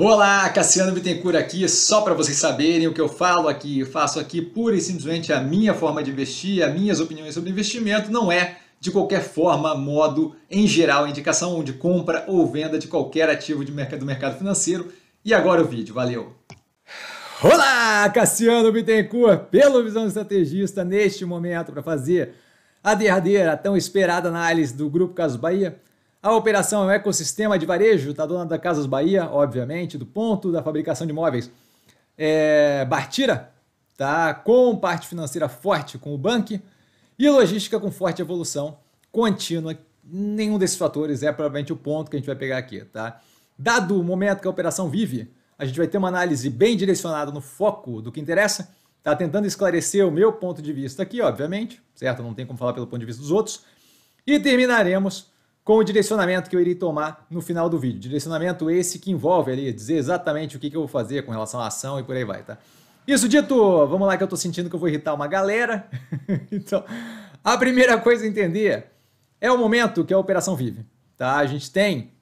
Olá, Cassiano Bittencourt aqui, só para vocês saberem o que eu falo aqui, eu faço aqui pura e simplesmente a minha forma de investir, as minhas opiniões sobre investimento, não é de qualquer forma, modo, em geral, indicação de compra ou venda de qualquer ativo de mercado, do mercado financeiro. E agora o vídeo, valeu! Olá, Cassiano Bittencourt, pelo Visão Estrategista, neste momento para fazer a derradeira, tão esperada análise do Grupo Caso Bahia, a operação é um ecossistema de varejo da tá dona da Casas Bahia, obviamente, do ponto da fabricação de móveis. É, Bartira tá com parte financeira forte com o banco e logística com forte evolução contínua. Nenhum desses fatores é provavelmente o ponto que a gente vai pegar aqui, tá? Dado o momento que a operação vive, a gente vai ter uma análise bem direcionada no foco do que interessa. Tá tentando esclarecer o meu ponto de vista aqui, obviamente, certo? Não tem como falar pelo ponto de vista dos outros. E terminaremos com o direcionamento que eu irei tomar no final do vídeo. Direcionamento esse que envolve ali dizer exatamente o que, que eu vou fazer com relação à ação e por aí vai, tá? Isso dito, vamos lá que eu estou sentindo que eu vou irritar uma galera. então, a primeira coisa a entender é o momento que a operação vive, tá? A gente tem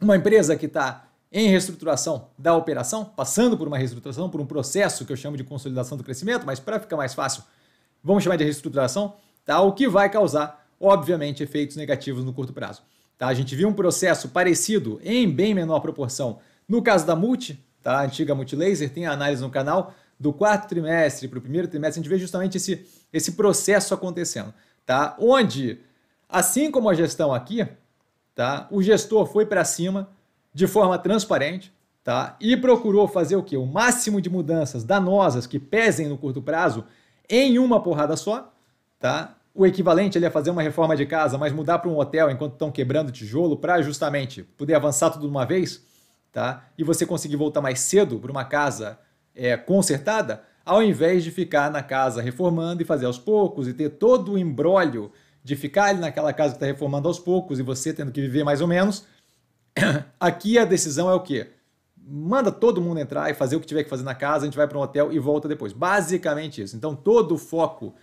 uma empresa que está em reestruturação da operação, passando por uma reestruturação, por um processo que eu chamo de consolidação do crescimento, mas para ficar mais fácil, vamos chamar de reestruturação, tá? O que vai causar obviamente, efeitos negativos no curto prazo. Tá? A gente viu um processo parecido, em bem menor proporção, no caso da Multi, tá? a antiga Multilaser, tem a análise no canal, do quarto trimestre para o primeiro trimestre, a gente vê justamente esse, esse processo acontecendo. Tá? Onde, assim como a gestão aqui, tá? o gestor foi para cima de forma transparente, tá? E procurou fazer o que? O máximo de mudanças danosas que pesem no curto prazo em uma porrada só, tá? o equivalente ele é fazer uma reforma de casa, mas mudar para um hotel enquanto estão quebrando tijolo para justamente poder avançar tudo de uma vez, tá? E você conseguir voltar mais cedo para uma casa é, consertada, ao invés de ficar na casa reformando e fazer aos poucos e ter todo o embrólio de ficar ali naquela casa que está reformando aos poucos e você tendo que viver mais ou menos. Aqui a decisão é o quê? Manda todo mundo entrar e fazer o que tiver que fazer na casa, a gente vai para um hotel e volta depois. Basicamente isso. Então todo o foco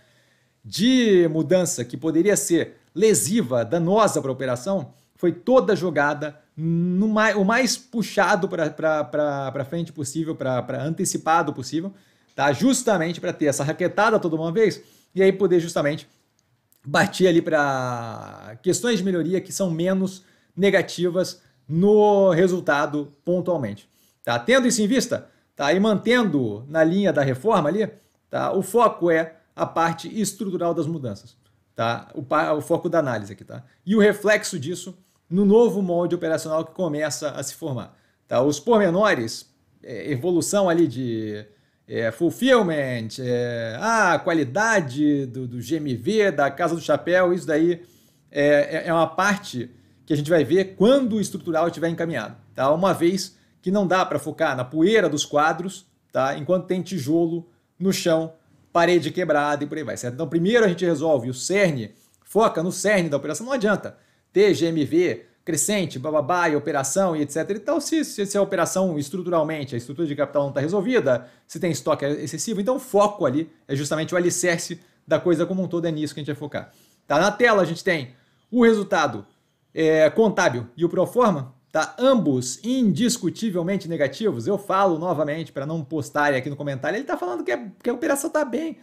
de mudança que poderia ser lesiva, danosa para a operação, foi toda jogada no mais, o mais puxado para frente possível, para antecipado possível, tá? justamente para ter essa raquetada toda uma vez e aí poder justamente bater ali para questões de melhoria que são menos negativas no resultado pontualmente. Tá? Tendo isso em vista tá? e mantendo na linha da reforma ali, tá? o foco é a parte estrutural das mudanças, tá? O, o foco da análise aqui, tá? E o reflexo disso no novo molde operacional que começa a se formar, tá? Os pormenores, é, evolução ali de é, fulfillment, é, ah, a qualidade do, do, GMV, da Casa do Chapéu, isso daí é, é, é uma parte que a gente vai ver quando o estrutural estiver encaminhado, tá? Uma vez que não dá para focar na poeira dos quadros, tá? Enquanto tem tijolo no chão parede quebrada e por aí vai, certo? Então, primeiro a gente resolve o cerne, foca no cerne da operação, não adianta ter GMV crescente, bababá, e operação e etc Então se, se, se a operação estruturalmente, a estrutura de capital não está resolvida, se tem estoque excessivo, então o foco ali é justamente o alicerce da coisa como um todo, é nisso que a gente vai focar. Tá? Na tela a gente tem o resultado é, contábil e o pro forma, tá? Ambos indiscutivelmente negativos. Eu falo novamente para não postar aqui no comentário. Ele está falando que, é, que a operação tá bem.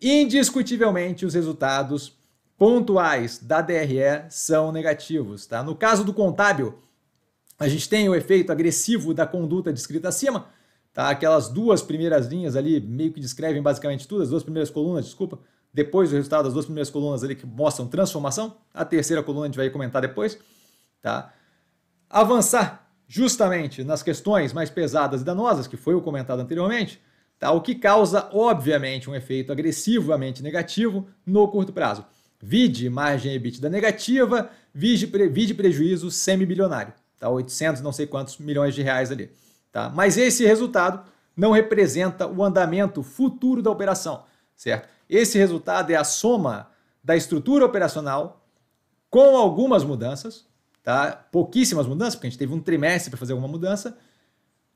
Indiscutivelmente, os resultados pontuais da DRE são negativos, tá? No caso do contábil, a gente tem o efeito agressivo da conduta descrita acima, tá? Aquelas duas primeiras linhas ali meio que descrevem basicamente tudo, as duas primeiras colunas, desculpa, depois do resultado das duas primeiras colunas ali que mostram transformação, a terceira coluna a gente vai comentar depois, tá? avançar justamente nas questões mais pesadas e danosas, que foi o comentado anteriormente, tá? o que causa, obviamente, um efeito agressivamente negativo no curto prazo. Vide margem EBITDA negativa, vide, pre, vide prejuízo semi-bilionário, tá? 800 não sei quantos milhões de reais ali. Tá? Mas esse resultado não representa o andamento futuro da operação, certo? Esse resultado é a soma da estrutura operacional com algumas mudanças, tá? Pouquíssimas mudanças, porque a gente teve um trimestre para fazer alguma mudança.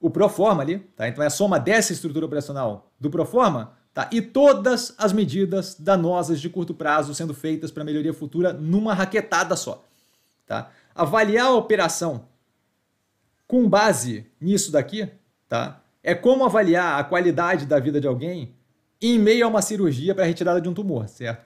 O Proforma ali, tá? Então é a soma dessa estrutura operacional do Proforma, tá? E todas as medidas danosas de curto prazo sendo feitas para melhoria futura numa raquetada só, tá? Avaliar a operação com base nisso daqui, tá? É como avaliar a qualidade da vida de alguém em meio a uma cirurgia para retirada de um tumor, certo?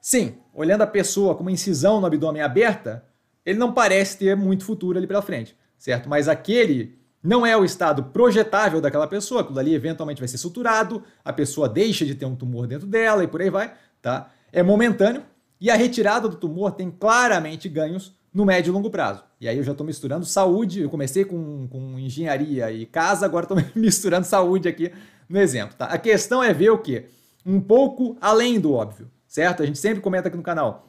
Sim, olhando a pessoa com uma incisão no abdômen aberta, ele não parece ter muito futuro ali pela frente, certo? Mas aquele não é o estado projetável daquela pessoa, aquilo ali eventualmente vai ser suturado, a pessoa deixa de ter um tumor dentro dela e por aí vai, tá? É momentâneo e a retirada do tumor tem claramente ganhos no médio e longo prazo. E aí eu já estou misturando saúde, eu comecei com, com engenharia e casa, agora estou misturando saúde aqui no exemplo, tá? A questão é ver o quê? Um pouco além do óbvio, certo? A gente sempre comenta aqui no canal,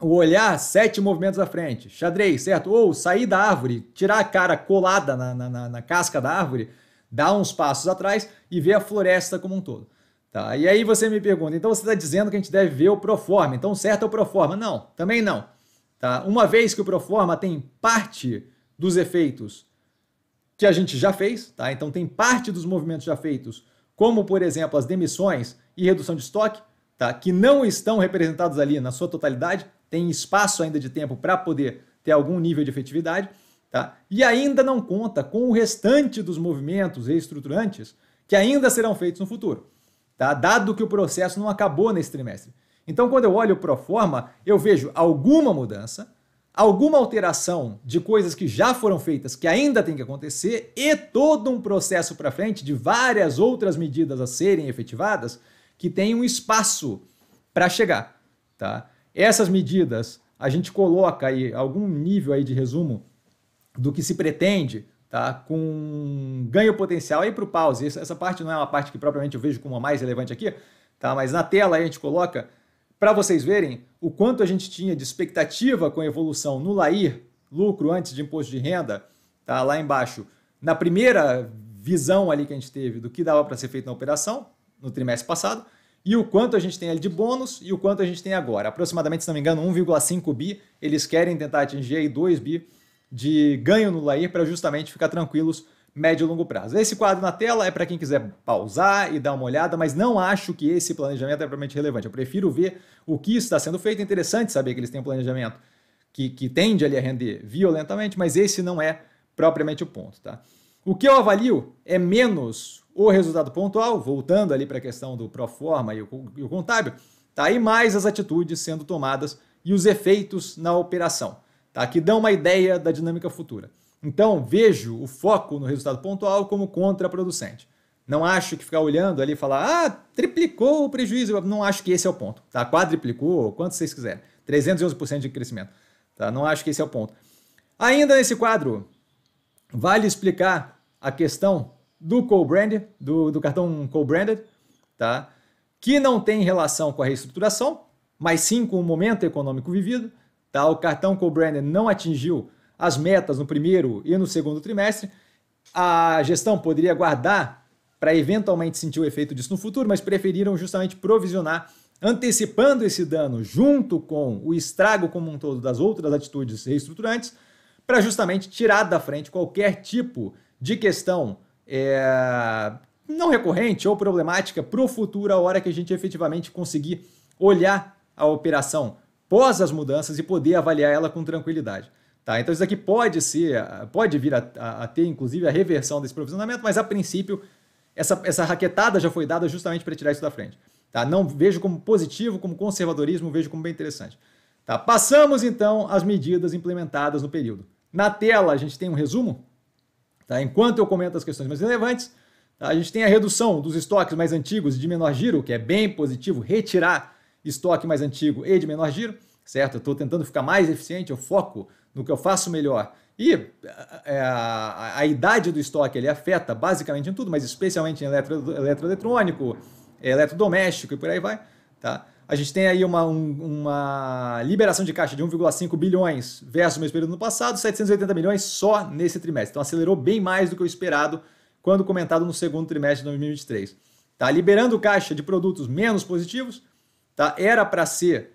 o olhar sete movimentos à frente. Xadrez, certo? Ou sair da árvore, tirar a cara colada na, na, na casca da árvore, dar uns passos atrás e ver a floresta como um todo. Tá? E aí você me pergunta, então você está dizendo que a gente deve ver o proforma, então certo é o proforma? Não, também não. Tá? Uma vez que o proforma tem parte dos efeitos que a gente já fez, tá? então tem parte dos movimentos já feitos, como por exemplo as demissões e redução de estoque, tá? que não estão representados ali na sua totalidade, tem espaço ainda de tempo para poder ter algum nível de efetividade, tá? e ainda não conta com o restante dos movimentos reestruturantes que ainda serão feitos no futuro, tá? dado que o processo não acabou nesse trimestre. Então, quando eu olho o pro forma, eu vejo alguma mudança, alguma alteração de coisas que já foram feitas que ainda tem que acontecer e todo um processo para frente de várias outras medidas a serem efetivadas que tem um espaço para chegar, tá? Essas medidas, a gente coloca aí algum nível aí de resumo do que se pretende, tá? com ganho potencial aí para o pause. Essa parte não é uma parte que propriamente eu vejo como a mais relevante aqui, tá? mas na tela a gente coloca para vocês verem o quanto a gente tinha de expectativa com a evolução no LAIR, lucro antes de imposto de renda, tá? lá embaixo, na primeira visão ali que a gente teve do que dava para ser feito na operação, no trimestre passado, e o quanto a gente tem ali de bônus e o quanto a gente tem agora. Aproximadamente, se não me engano, 1,5 bi. Eles querem tentar atingir aí 2 bi de ganho no Lair para justamente ficar tranquilos médio e longo prazo. Esse quadro na tela é para quem quiser pausar e dar uma olhada, mas não acho que esse planejamento é realmente relevante. Eu prefiro ver o que está sendo feito. É interessante saber que eles têm um planejamento que, que tende ali a render violentamente, mas esse não é propriamente o ponto, tá? O que eu avalio é menos o resultado pontual, voltando ali para a questão do pro forma e o, e o contábil, tá? e mais as atitudes sendo tomadas e os efeitos na operação, tá? que dão uma ideia da dinâmica futura. Então, vejo o foco no resultado pontual como contraproducente. Não acho que ficar olhando ali e falar, ah, triplicou o prejuízo. Não acho que esse é o ponto. Tá? Quadriplicou, quanto vocês quiserem. 311% de crescimento. Tá? Não acho que esse é o ponto. Ainda nesse quadro, vale explicar a questão do co-brand, do, do cartão co-branded, tá? que não tem relação com a reestruturação, mas sim com o momento econômico vivido. Tá? O cartão co-branded não atingiu as metas no primeiro e no segundo trimestre. A gestão poderia guardar para eventualmente sentir o efeito disso no futuro, mas preferiram justamente provisionar, antecipando esse dano junto com o estrago como um todo das outras atitudes reestruturantes, para justamente tirar da frente qualquer tipo de de questão é, não recorrente ou problemática para o futuro, a hora que a gente efetivamente conseguir olhar a operação pós as mudanças e poder avaliar ela com tranquilidade. Tá, então isso aqui pode ser, pode vir a, a, a, ter, inclusive, a reversão desse provisionamento, mas a princípio essa, essa raquetada já foi dada justamente para tirar isso da frente. Tá? Não vejo como positivo, como conservadorismo, vejo como bem interessante. Tá? Passamos então às medidas implementadas no período. Na tela a gente tem um resumo Tá? Enquanto eu comento as questões mais relevantes, tá? a gente tem a redução dos estoques mais antigos e de menor giro, que é bem positivo, retirar estoque mais antigo e de menor giro, certo? Eu estou tentando ficar mais eficiente, eu foco no que eu faço melhor. E é, a, a, idade do estoque ele afeta basicamente em tudo, mas especialmente em eletro, eletroeletrônico, eletrodoméstico e por aí vai, tá? A gente tem aí uma, um, uma liberação de caixa de 1,5 bilhões versus o mesmo período no passado, 780 milhões só nesse trimestre. Então acelerou bem mais do que o esperado quando comentado no segundo trimestre de 2023. Tá liberando caixa de produtos menos positivos, tá? Era para ser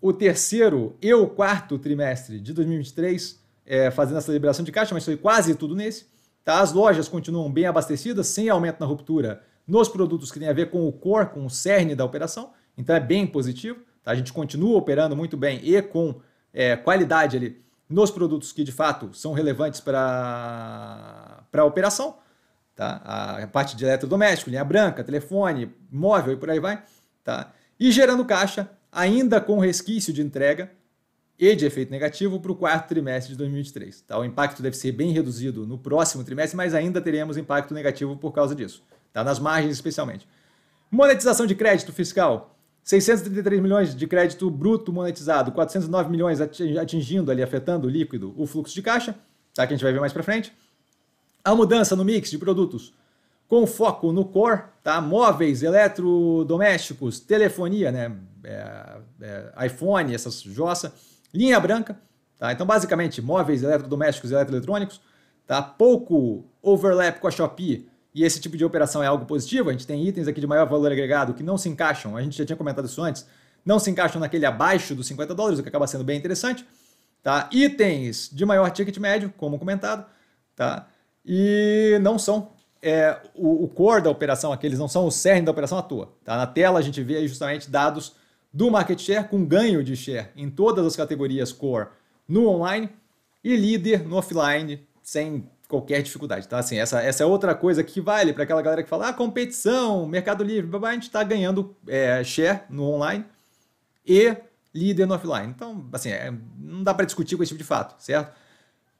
o terceiro e o quarto trimestre de 2023 é, fazendo essa liberação de caixa, mas foi quase tudo nesse. Tá? As lojas continuam bem abastecidas, sem aumento na ruptura nos produtos que tem a ver com o core, com o cerne da operação. Então é bem positivo. Tá? A gente continua operando muito bem e com é, qualidade ali nos produtos que de fato são relevantes para a operação. Tá? A parte de eletrodoméstico, linha branca, telefone, móvel e por aí vai. Tá? E gerando caixa, ainda com resquício de entrega e de efeito negativo para o quarto trimestre de 2023. Tá? O impacto deve ser bem reduzido no próximo trimestre, mas ainda teremos impacto negativo por causa disso, tá? nas margens especialmente. Monetização de crédito fiscal 633 milhões de crédito bruto monetizado, 409 milhões atingindo ali, afetando o líquido, o fluxo de caixa, tá? que a gente vai ver mais para frente. A mudança no mix de produtos com foco no core, tá? móveis, eletrodomésticos, telefonia, né? É, é, iPhone, essas jossa, linha branca, tá? então basicamente móveis, eletrodomésticos e eletroeletrônicos, tá? pouco overlap com a Shopee, e esse tipo de operação é algo positivo, a gente tem itens aqui de maior valor agregado que não se encaixam, a gente já tinha comentado isso antes, não se encaixam naquele abaixo dos 50 dólares, o que acaba sendo bem interessante. Tá? Itens de maior ticket médio, como comentado, tá? e não são é, o, o core da operação aqui, eles não são o cerne da operação à toa. Tá? Na tela a gente vê justamente dados do market share com ganho de share em todas as categorias core no online e líder no offline, sem qualquer dificuldade, tá? Assim, essa, essa é outra coisa que vale para aquela galera que fala, ah, competição, mercado livre, blá, a gente está ganhando é, share no online e líder no offline. Então, assim, é, não dá para discutir com esse tipo de fato, certo?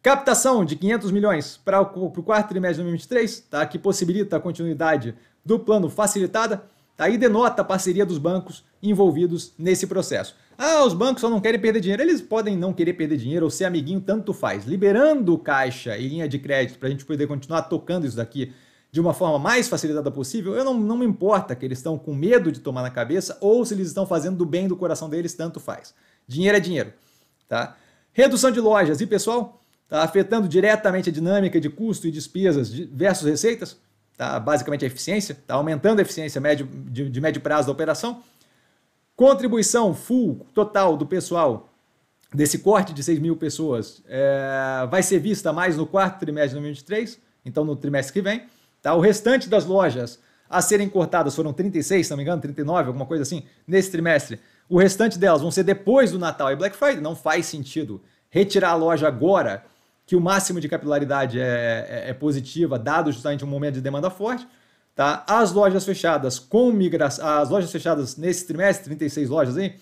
Captação de 500 milhões para o quarto trimestre de 2023, tá? que possibilita a continuidade do plano facilitada. Aí denota a parceria dos bancos envolvidos nesse processo. Ah, os bancos só não querem perder dinheiro. Eles podem não querer perder dinheiro ou ser amiguinho, tanto faz. Liberando caixa e linha de crédito para a gente poder continuar tocando isso daqui de uma forma mais facilitada possível, eu não, não me importa que eles estão com medo de tomar na cabeça ou se eles estão fazendo do bem do coração deles, tanto faz. Dinheiro é dinheiro. Tá? Redução de lojas e pessoal, tá afetando diretamente a dinâmica de custo e despesas versus receitas? tá? basicamente a eficiência, está aumentando a eficiência médio, de, de médio prazo da operação. Contribuição full total do pessoal desse corte de 6 mil pessoas é, vai ser vista mais no quarto trimestre de 2023, então no trimestre que vem. Tá? O restante das lojas a serem cortadas foram 36, se não me engano, 39, alguma coisa assim, nesse trimestre. O restante delas vão ser depois do Natal e Black Friday. Não faz sentido retirar a loja agora que o máximo de capilaridade é, é, é positiva, dado justamente um momento de demanda forte. Tá? As lojas fechadas com migração, as lojas fechadas nesse trimestre, 36 lojas aí,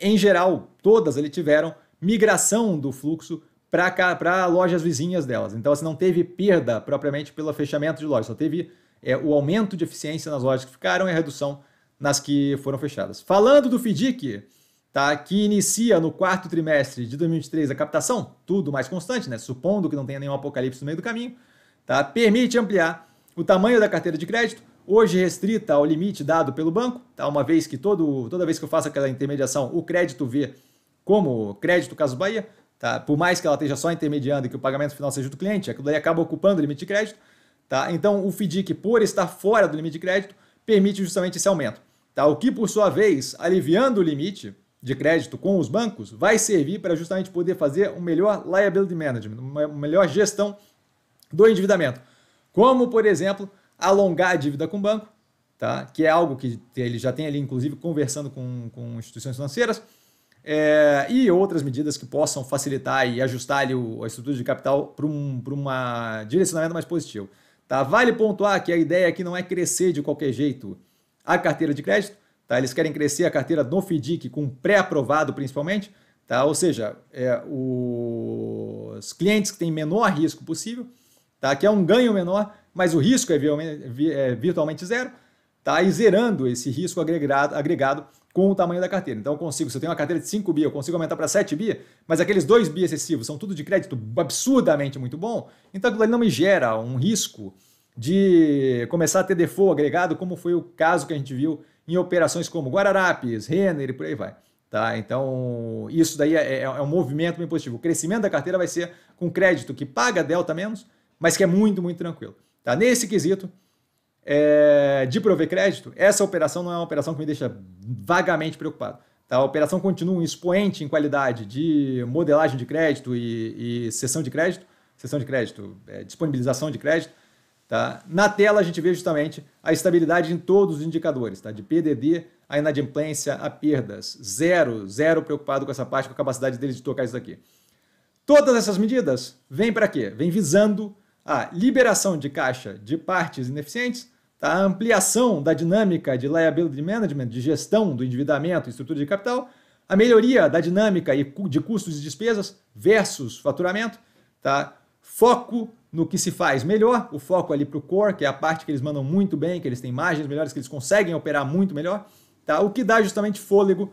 em geral, todas ali tiveram migração do fluxo para lojas vizinhas delas. Então, assim, não teve perda propriamente pelo fechamento de lojas, só teve é, o aumento de eficiência nas lojas que ficaram e a redução nas que foram fechadas. Falando do FDIC, tá? que inicia no quarto trimestre de 2023 a captação, tudo mais constante, né? supondo que não tenha nenhum apocalipse no meio do caminho, tá? permite ampliar o tamanho da carteira de crédito, hoje restrita ao limite dado pelo banco, tá? uma vez que todo, toda vez que eu faço aquela intermediação, o crédito vê como crédito caso Bahia, tá? por mais que ela esteja só intermediando e que o pagamento final seja do cliente, aquilo daí acaba ocupando o limite de crédito. Tá? Então, o FDIC, por estar fora do limite de crédito, permite justamente esse aumento. Tá? O que, por sua vez, aliviando o limite, de crédito com os bancos vai servir para justamente poder fazer um melhor liability management, uma melhor gestão do endividamento. Como, por exemplo, alongar a dívida com o banco, tá? que é algo que ele já tem ali, inclusive, conversando com, com instituições financeiras, é, e outras medidas que possam facilitar e ajustar ali o, a estrutura de capital para um pra uma direcionamento mais positivo. Tá? Vale pontuar que a ideia aqui não é crescer de qualquer jeito a carteira de crédito, Tá? Eles querem crescer a carteira no FDIC com pré-aprovado, principalmente. Tá? Ou seja, é, os clientes que têm menor risco possível, tá? que é um ganho menor, mas o risco é, é virtualmente zero, tá? e zerando esse risco agregado, agregado com o tamanho da carteira. Então eu consigo, se eu tenho uma carteira de 5 bi, eu consigo aumentar para 7 bi, mas aqueles 2 bi excessivos são tudo de crédito absurdamente muito bom, então aquilo ali não me gera um risco de começar a ter default agregado, como foi o caso que a gente viu em operações como Guararapes, Renner e por aí vai. Tá? Então, isso daí é, é, é um movimento bem positivo. O crescimento da carteira vai ser com crédito que paga delta menos, mas que é muito, muito tranquilo. Tá? Nesse quesito, é, de prover crédito, essa operação não é uma operação que me deixa vagamente preocupado. Tá? A operação continua um expoente em qualidade de modelagem de crédito e, e sessão de crédito, sessão de crédito, é, disponibilização de crédito, Tá? Na tela a gente vê justamente a estabilidade em todos os indicadores, tá? de PDD a inadimplência a perdas. Zero, zero preocupado com essa parte, com a capacidade deles de tocar isso daqui. Todas essas medidas vêm para quê? Vêm visando a liberação de caixa de partes ineficientes, tá? a ampliação da dinâmica de liability management, de gestão do endividamento e estrutura de capital, a melhoria da dinâmica de custos e despesas versus faturamento, tá? foco no que se faz melhor, o foco ali para o core, que é a parte que eles mandam muito bem, que eles têm margens melhores, que eles conseguem operar muito melhor, tá? o que dá justamente fôlego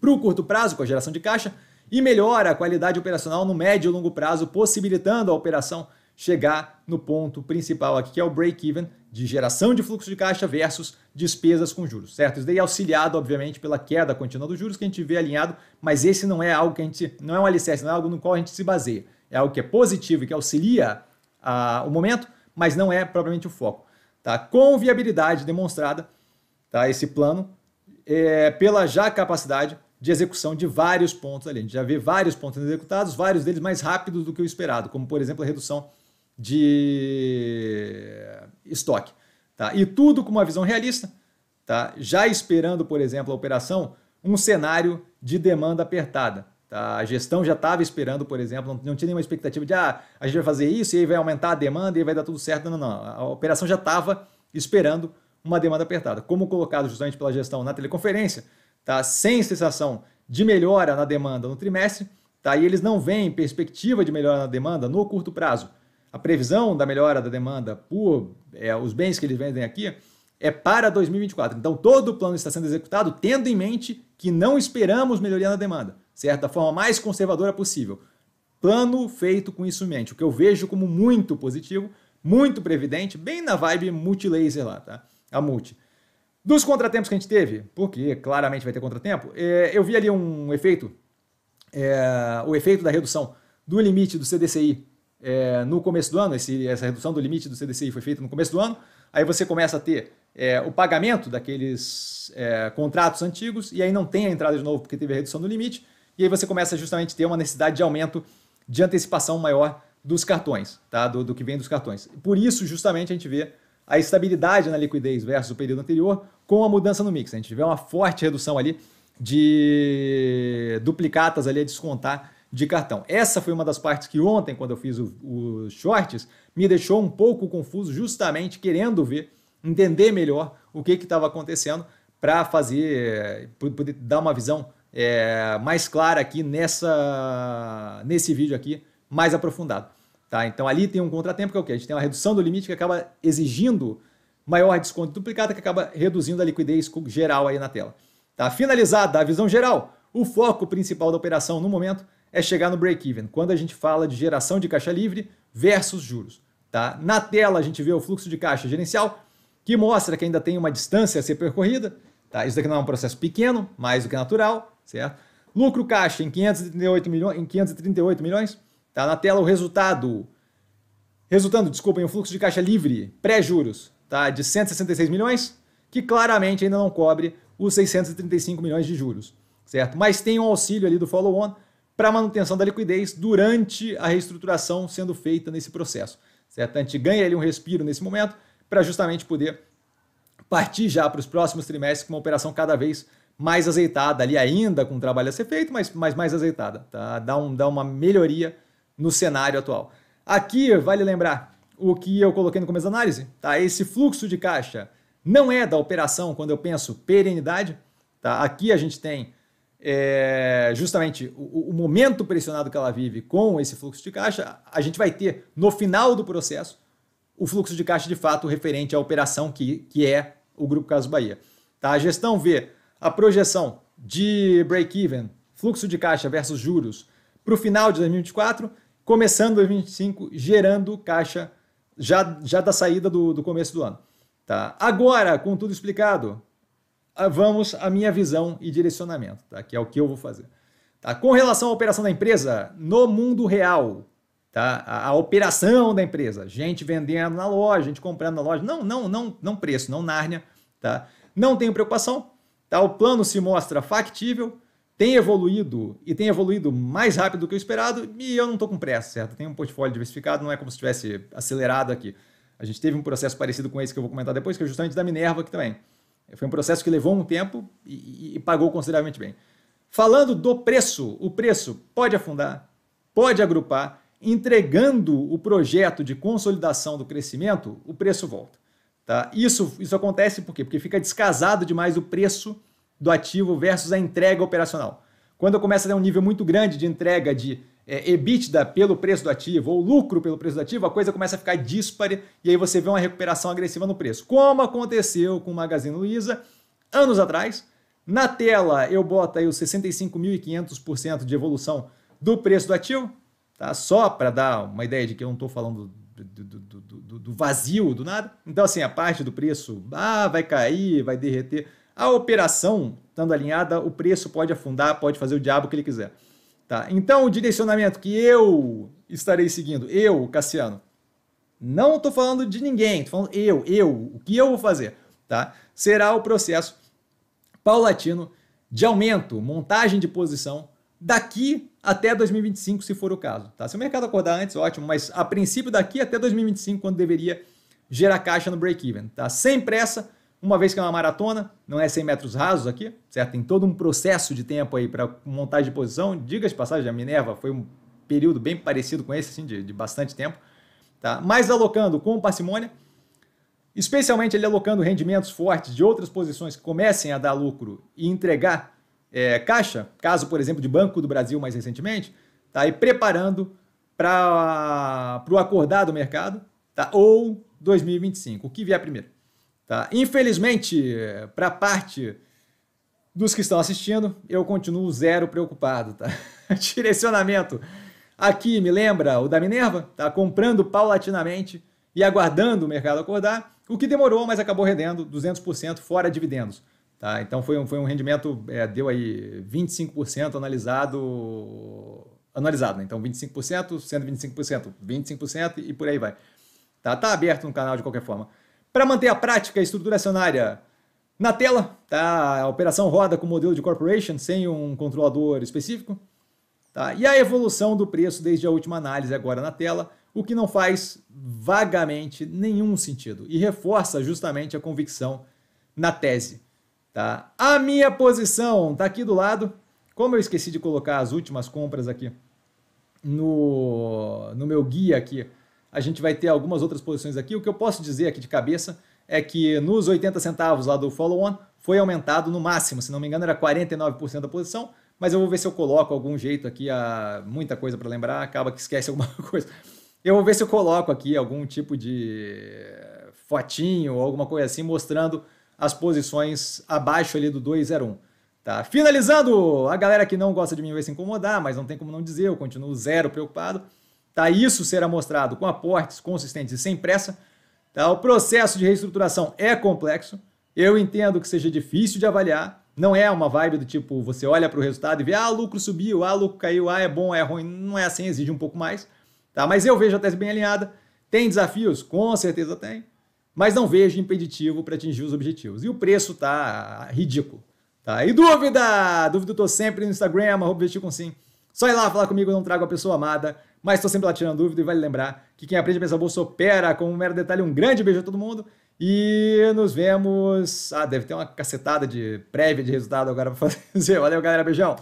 para o curto prazo, com a geração de caixa, e melhora a qualidade operacional no médio e longo prazo, possibilitando a operação chegar no ponto principal aqui, que é o break-even de geração de fluxo de caixa versus despesas com juros, certo? Isso daí é auxiliado, obviamente, pela queda contínua dos juros que a gente vê alinhado, mas esse não é algo que a gente, não é um alicerce, não é algo no qual a gente se baseia é algo que é positivo e que auxilia a, ah, o momento, mas não é propriamente o foco. Tá? Com viabilidade demonstrada, tá? esse plano, é, pela já capacidade de execução de vários pontos ali. A gente já vê vários pontos executados, vários deles mais rápidos do que o esperado, como por exemplo a redução de estoque. Tá? E tudo com uma visão realista, tá? já esperando, por exemplo, a operação, um cenário de demanda apertada. Tá? A gestão já estava esperando, por exemplo, não, não, tinha nenhuma expectativa de ah, a gente vai fazer isso e aí vai aumentar a demanda e vai dar tudo certo. Não, não, não. A operação já estava esperando uma demanda apertada. Como colocado justamente pela gestão na teleconferência, tá? sem sensação de melhora na demanda no trimestre, tá? e eles não veem perspectiva de melhora na demanda no curto prazo. A previsão da melhora da demanda por é, os bens que eles vendem aqui é para 2024. Então, todo o plano está sendo executado tendo em mente que não esperamos melhoria na demanda certo? Da forma mais conservadora possível. Plano feito com isso em mente, o que eu vejo como muito positivo, muito previdente, bem na vibe multilaser lá, tá? A multi. Dos contratempos que a gente teve, porque claramente vai ter contratempo, é, eu vi ali um efeito, é, o efeito da redução do limite do CDCI é, no começo do ano, esse, essa redução do limite do CDCI foi feita no começo do ano, aí você começa a ter é, o pagamento daqueles é, contratos antigos e aí não tem a entrada de novo porque teve a redução do limite, e aí você começa justamente a ter uma necessidade de aumento de antecipação maior dos cartões, tá? do, do que vem dos cartões. Por isso, justamente, a gente vê a estabilidade na liquidez versus o período anterior com a mudança no mix. A gente vê uma forte redução ali de duplicatas ali a descontar de cartão. Essa foi uma das partes que ontem, quando eu fiz os shorts, me deixou um pouco confuso, justamente querendo ver, entender melhor o que estava acontecendo para fazer, eh, poder dar uma visão é, mais clara aqui nessa, nesse vídeo aqui, mais aprofundado. Tá? Então ali tem um contratempo que é o quê? A gente tem uma redução do limite que acaba exigindo maior desconto duplicado que acaba reduzindo a liquidez geral aí na tela. Tá? Finalizada a visão geral, o foco principal da operação no momento é chegar no break-even, quando a gente fala de geração de caixa livre versus juros. Tá? Na tela a gente vê o fluxo de caixa gerencial, que mostra que ainda tem uma distância a ser percorrida. Tá? Isso daqui não é um processo pequeno, mais do que natural, certo? Lucro caixa em 538 milhões, em 538 milhões. Tá na tela o resultado. Resultando, desculpem, o fluxo de caixa livre pré-juros, tá? De 166 milhões, que claramente ainda não cobre os 635 milhões de juros, certo? Mas tem um auxílio ali do follow-on para manutenção da liquidez durante a reestruturação sendo feita nesse processo, certo? A gente ganha ali um respiro nesse momento para justamente poder partir já para os próximos trimestres com uma operação cada vez mais azeitada ali ainda, com trabalho a ser feito, mas, mas mais azeitada, tá? Dá, um, dá uma melhoria no cenário atual. Aqui, vale lembrar o que eu coloquei no começo da análise, tá? Esse fluxo de caixa não é da operação quando eu penso perenidade, tá? Aqui a gente tem é, justamente o, o, momento pressionado que ela vive com esse fluxo de caixa, a gente vai ter no final do processo o fluxo de caixa de fato referente à operação que, que é o Grupo Caso Bahia. Tá? A gestão vê a projeção de break-even, fluxo de caixa versus juros, para o final de 2024, começando 2025, gerando caixa já, já da saída do, do começo do ano. Tá? Agora, com tudo explicado, ah, vamos à minha visão e direcionamento, tá? que é o que eu vou fazer. Tá? Com relação à operação da empresa, no mundo real, tá? a, a operação da empresa, gente vendendo na loja, gente comprando na loja, não, não, não, não preço, não Nárnia, tá? não tenho preocupação, Tá? O plano se mostra factível, tem evoluído e tem evoluído mais rápido do que o esperado, e eu não estou com pressa, certo? Tem um portfólio diversificado, não é como se tivesse acelerado aqui. A gente teve um processo parecido com esse que eu vou comentar depois, que é justamente da Minerva aqui também. Foi um processo que levou um tempo e, e, e pagou consideravelmente bem. Falando do preço, o preço pode afundar, pode agrupar, entregando o projeto de consolidação do crescimento, o preço volta. Tá? Isso, isso acontece por quê? Porque fica descasado demais o preço do ativo versus a entrega operacional. Quando começa a ter um nível muito grande de entrega de é, EBITDA pelo preço do ativo ou lucro pelo preço do ativo, a coisa começa a ficar dispare e aí você vê uma recuperação agressiva no preço. Como aconteceu com o Magazine Luiza anos atrás. Na tela eu boto aí os 65.500% de evolução do preço do ativo, tá? só para dar uma ideia de que eu não estou falando do, do, do, do, vazio, do nada. Então, assim, a parte do preço ah, vai cair, vai derreter. A operação, estando alinhada, o preço pode afundar, pode fazer o diabo que ele quiser. Tá? Então, o direcionamento que eu estarei seguindo, eu, Cassiano, não estou falando de ninguém, estou falando eu, eu, o que eu vou fazer, tá? será o processo paulatino de aumento, montagem de posição, daqui até 2025, se for o caso. Tá? Se o mercado acordar antes, ótimo, mas a princípio daqui até 2025, quando deveria gerar caixa no break-even. Tá? Sem pressa, uma vez que é uma maratona, não é 100 metros rasos aqui, certo? Tem todo um processo de tempo aí para montagem de posição. Diga de passagem, a Minerva foi um período bem parecido com esse, assim, de, de bastante tempo. Tá? Mas alocando com parcimônia, especialmente ele alocando rendimentos fortes de outras posições que comecem a dar lucro e entregar é, Caixa, caso, por exemplo, de Banco do Brasil mais recentemente, está aí preparando para o acordar do mercado, tá? ou 2025, o que vier primeiro. Tá? Infelizmente, para parte dos que estão assistindo, eu continuo zero preocupado. Tá? Direcionamento aqui me lembra o da Minerva, tá? comprando paulatinamente e aguardando o mercado acordar, o que demorou, mas acabou rendendo 200% fora dividendos. Tá? Então foi um, foi um rendimento, é, deu aí 25% analisado, analisado, né? Então 25%, 125%, 25% e por aí vai. Tá, tá aberto no canal de qualquer forma. Para manter a prática a estrutura acionária na tela, tá? a operação roda com o modelo de corporation, sem um controlador específico. Tá? E a evolução do preço desde a última análise agora na tela, o que não faz vagamente nenhum sentido e reforça justamente a convicção na tese. Tá? A minha posição está aqui do lado. Como eu esqueci de colocar as últimas compras aqui no, no meu guia aqui, a gente vai ter algumas outras posições aqui. O que eu posso dizer aqui de cabeça é que nos 80 centavos lá do follow-on foi aumentado no máximo, se não me engano era 49% da posição, mas eu vou ver se eu coloco algum jeito aqui, a ah, muita coisa para lembrar, acaba que esquece alguma coisa. Eu vou ver se eu coloco aqui algum tipo de fotinho ou alguma coisa assim mostrando as posições abaixo ali do 201. Tá? Finalizando, a galera que não gosta de mim vai se incomodar, mas não tem como não dizer, eu continuo zero preocupado. Tá? Isso será mostrado com aportes consistentes e sem pressa. Tá? O processo de reestruturação é complexo, eu entendo que seja difícil de avaliar, não é uma vibe do tipo você olha para o resultado e vê, ah, lucro subiu, ah, lucro caiu, ah, é bom, é ruim, não é assim, exige um pouco mais. Tá? Mas eu vejo a tese bem alinhada, tem desafios? Com certeza tem mas não vejo impeditivo para atingir os objetivos. E o preço tá ridículo. Tá? E dúvida? Dúvida eu tô sempre no Instagram, arroba com sim. Só ir lá falar comigo, eu não trago a pessoa amada, mas estou sempre lá tirando dúvida e vale lembrar que quem aprende a pensar bolsa opera com um mero detalhe. Um grande beijo a todo mundo e nos vemos. Ah, deve ter uma cacetada de prévia de resultado agora para fazer. Valeu, galera, beijão.